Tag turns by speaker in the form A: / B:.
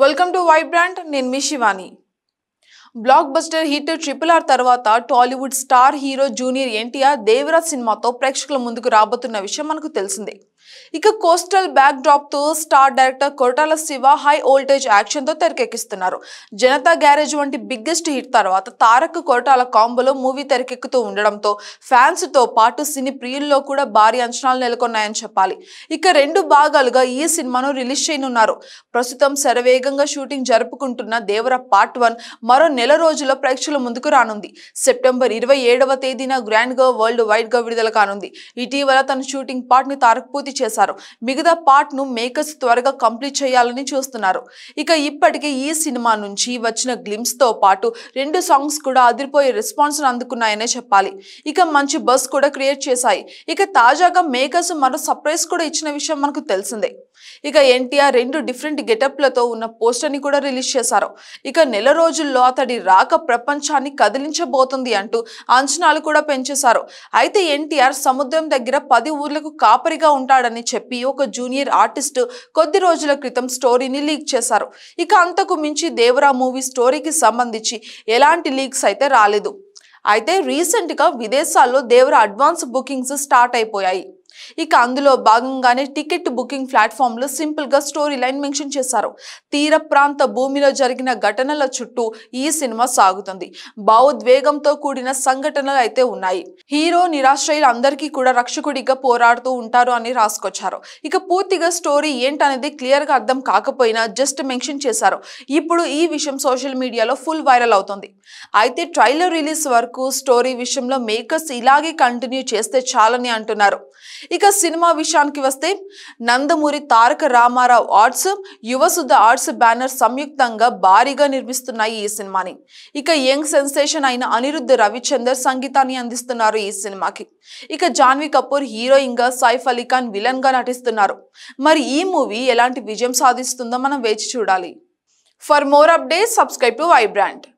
A: welcome to vibrant నేను మీ Shivani blockbuster hit triple R తర్వాత Tollywood star hero junior NTR Devaraj సినిమాతో ప్రేక్షకుల ముందుకు రాబోతున్న విషయం మనకు తెలిసిందే ఇక కోస్టల్ బ్యాక్ డ్రాప్ తో star director Koratala Siva high voltage action తో తెరకెక్కిస్తున్నారు జనతా గ్యారేజ్ వంటి బిగ్గెస్ట్ హిట్ తర్వాత తారక్ కొరటాల కాంబోలో మూవీ తెరకెక్కుతూ ఉండడంతో ఫ్యాన్స్ తో పాటు సినీ ప్రియుల్లో కూడా భారీ అంచనాలు నెలకొన్నాయని చెప్పాలి ఇక రెండు భాగాలుగా ఈ సినిమాను రిలీజ్ చేయనున్నారు ప్రస్తుతం శరవేగంగా షూటింగ్ జరుపుకుంటున్న దేవర పార్ట్ వన్ మరో నెల రోజుల్లో ప్రేక్షకుల ముందుకు రానుంది సెప్టెంబర్ ఇరవై ఏడవ తేదీన గ్రాండ్ గా వరల్డ్ వైడ్ గా విడుదల కానుంది ఇటీవల తన షూటింగ్ పార్ట్ ని తారక్ పూర్తి చేశారు మిగతా పార్ట్ ను మేకర్స్ త్వరగా కంప్లీట్ చేయాలని చూస్తున్నారు ఇక ఇప్పటికే ఈ సినిమా నుంచి వచ్చిన గ్లిమ్స్ తో పాటు రెండు సాంగ్స్ కూడా అదిరిపోయే రెస్పాన్స్ అందుకున్నాయనే చెప్పాలి ఇక మంచి బస్ కూడా క్రియేట్ చేశాయి ఇక తాజాగా మేకర్స్ మరో సర్ప్రైజ్ కూడా ఇచ్చిన విషయం మనకు తెలిసిందే ఇక ఎన్టీఆర్ రెండు డిఫరెంట్ గెటప్ లతో ఉన్న పోస్టర్ ని కూడా రిలీజ్ చేశారు ఇక నెల రోజుల్లో అతడి రాక ప్రపంచాన్ని కదిలించబోతుంది అంటూ అంచనాలు కూడా పెంచేశారు అయితే ఎన్టీఆర్ సముద్రం దగ్గర పది ఊర్లకు కాపరిగా ఉంటాడు చేశాడని చెప్పి ఒక జూనియర్ ఆర్టిస్ట్ కొద్ది రోజుల క్రితం స్టోరీని లీక్ చేశారు ఇక అంతకు మించి దేవరా మూవీ స్టోరీకి సంబంధించి ఎలాంటి లీక్స్ అయితే రాలేదు అయితే రీసెంట్గా విదేశాల్లో దేవరా అడ్వాన్స్ బుకింగ్స్ స్టార్ట్ అయిపోయాయి ఇక అందులో భాగంగానే టికెట్ బుకింగ్ ప్లాట్ఫామ్ లో సింపుల్ గా స్టోరీ లైన్ మెన్షన్ చేశారు తీర ప్రాంత భూమిలో జరిగిన ఘటనల చుట్టూ ఈ సినిమా సాగుతుంది భావోద్వేగంతో కూడిన సంఘటనలు అయితే ఉన్నాయి హీరో నిరాశ్రయులు అందరికీ కూడా రక్షకుడిగా పోరాడుతూ ఉంటారు అని రాసుకొచ్చారు ఇక పూర్తిగా స్టోరీ ఏంటనేది క్లియర్ గా అర్థం కాకపోయినా జస్ట్ మెన్షన్ చేశారు ఇప్పుడు ఈ విషయం సోషల్ మీడియాలో ఫుల్ వైరల్ అవుతుంది అయితే ట్రైలర్ రిలీజ్ వరకు స్టోరీ విషయంలో మేకర్స్ ఇలాగే కంటిన్యూ చేస్తే చాలని అంటున్నారు ఇక సినిమా విషయానికి వస్తే Nandamuri Taraka Ramarao arts Yuvasudha arts banner సంయుక్తంగా భారీగా నిర్మిస్తున్నాయి ఈ సినిమాని ఇక యంగ్ సెన్సేషన్ అయిన అనిరుద్ధ్ రవిచందర్ సంగీతాన్ని అందిస్తున్నారు ఈ సినిమాకి ఇక జాన్వీ కపూర్ హీరోయిన్ గా సైఫ్ అలీ ఖాన్ విలన్ గా నటిస్తున్నారు మరి ఈ మూవీ ఎలాంటి విజయం సాధిస్తుందో మనం వేచి చూడాలి for more update subscribe to brand